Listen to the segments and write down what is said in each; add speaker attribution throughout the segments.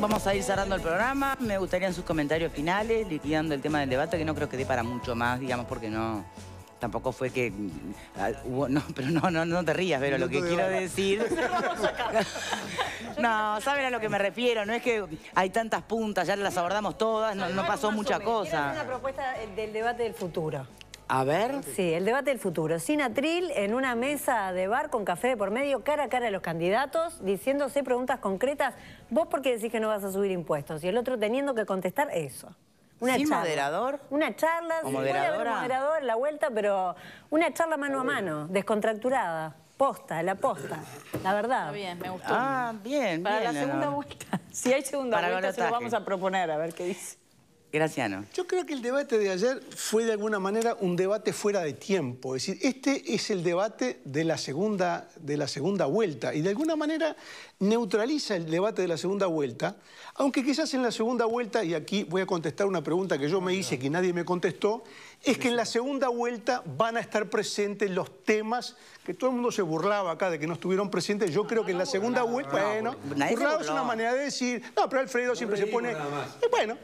Speaker 1: Vamos a ir cerrando el programa. Me en sus comentarios finales, liquidando el tema del debate, que no creo que dé para mucho más, digamos, porque no... Tampoco fue que ah, hubo, no, pero no, no, no te rías, pero lo que quiero decir. no, saben a lo que me refiero, no es que hay tantas puntas, ya las abordamos todas, no, pasó mucha cosa. Es una
Speaker 2: propuesta eh, del debate del futuro. A ver. Sí, el debate del futuro. Sin atril, en una mesa de bar con café de por medio, cara a cara de los candidatos, diciéndose preguntas concretas. Vos por qué decís que no vas a subir impuestos y el otro teniendo que contestar eso. Una moderador? Una charla, ¿O Puede haber moderador en la vuelta, pero una charla mano a mano, descontracturada. Posta, la posta,
Speaker 1: la verdad. Está bien, me gustó. Ah, bien, Para la segunda vuelta. Si hay segunda vuelta, se lo vamos a proponer, a ver qué dice. Graciano.
Speaker 3: Yo creo que el debate de ayer fue de alguna manera un debate fuera de tiempo. Es decir, este es el debate de la segunda, de la segunda vuelta y de alguna manera neutraliza el debate de la segunda vuelta, aunque quizás en la segunda vuelta, y aquí voy a contestar una pregunta que yo me hice que nadie me contestó, es que en la segunda vuelta van a estar presentes los temas que todo el mundo se burlaba acá de que no estuvieron presentes. Yo creo que en la segunda vuelta, bueno, burlado es una manera de decir, no, pero Alfredo siempre se pone, bueno,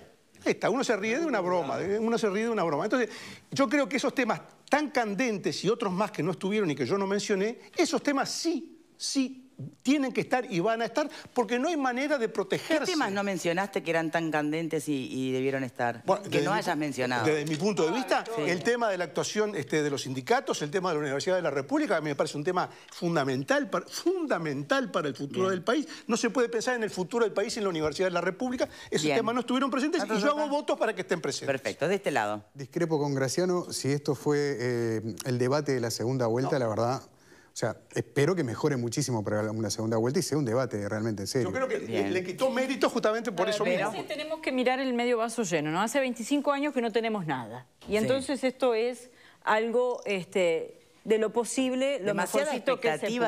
Speaker 3: uno se ríe de una broma, ah. uno se ríe de una broma. Entonces, yo creo que esos temas tan candentes y otros más que no estuvieron y que yo no mencioné, esos temas sí
Speaker 1: sí tienen que estar y van a estar porque no hay manera de protegerse. ¿Qué temas no mencionaste que eran tan candentes y, debieron estar? que no hayas mencionado. Desde
Speaker 3: mi punto de vista, el tema de la actuación este, de los sindicatos, el tema de la Universidad de la República, a mí me parece un tema fundamental para, fundamental para el futuro del país. No se puede pensar en el futuro del país sin la Universidad de la República. Esos tema temas no estuvieron presentes y yo hago votos para que estén presentes. Perfecto, de este lado. Discrepo con Graciano, si esto fue eh, el debate de la segunda vuelta, la verdad o sea, espero que mejore muchísimo para una segunda vuelta y sea un debate realmente serio. Yo creo que le, quitó mérito justamente por eso
Speaker 2: mismo. tenemos que mirar el medio vaso lleno, ¿no? Hace 25 años que no tenemos nada. Y entonces esto es algo... Este, de lo posible, lo Demasiada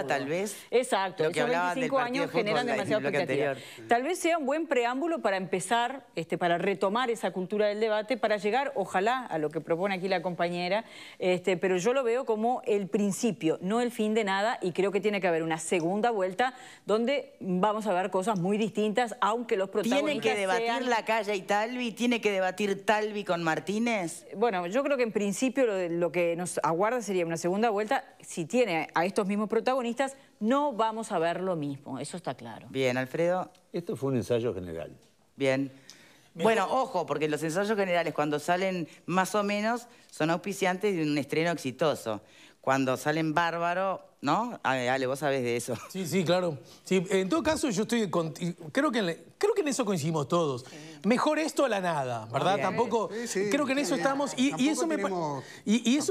Speaker 2: tal vez. Exacto, lo que esos 25 años generan demasiada expectativa. Tal vez sea un buen preámbulo para empezar, este, para retomar esa cultura del debate, para llegar, ojalá, a lo que propone aquí la compañera, este, pero yo lo veo como el principio, no el fin de nada, y creo que tiene que haber una segunda vuelta donde vamos a ver cosas muy distintas, aunque los protagonistas tienen que debatir
Speaker 1: la calle y Talvi? ¿Tiene que debatir Talvi con Martínez? Bueno, yo creo que en principio
Speaker 2: lo, lo que nos aguarda sería una segunda vuelta, si tiene a estos mismos protagonistas, no vamos a ver lo mismo, eso está claro.
Speaker 1: Bien, Alfredo. Esto fue un ensayo general. Bien. Bueno, ojo, porque los ensayos generales cuando salen más o menos son auspiciantes de un estreno exitoso. Cuando salen bárbaro, ¿No? Ale, vos sabés de eso.
Speaker 3: Sí, sí, claro. Sí, en todo caso, yo estoy creo que en, creo que en eso coincidimos todos. Mejor esto a la nada, ¿verdad? Tampoco creo que en eso estamos y, eso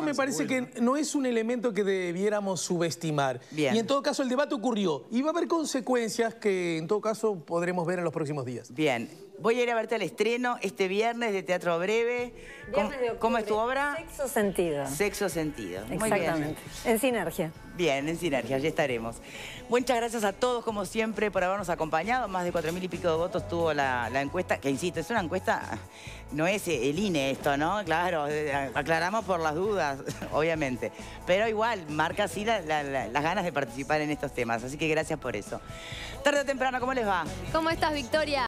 Speaker 3: me parece que no es un elemento que debiéramos subestimar. Bien. Y en todo caso el debate ocurrió y va a haber consecuencias que en todo caso podremos ver en los próximos días.
Speaker 1: Bien. Voy a ir a verte al estreno este viernes de Teatro Breve. ¿Cómo, es tu obra? Sexo Sentido. Sexo Sentido. Exactamente.
Speaker 2: En sinergia.
Speaker 1: Bien, en sinergia, Allí estaremos. Muchas gracias a todos, como siempre, por habernos acompañado. Más de cuatro mil y pico de votos tuvo la, encuesta, que insisto, es una encuesta, no es eh, el INE esto, ¿no? Claro, eh, aclaramos por las dudas, obviamente. Pero igual, marca así las ganas de participar en estos temas. Así que gracias por eso. Tarde o temprano, ¿cómo les va? ¿Cómo estás, Victoria?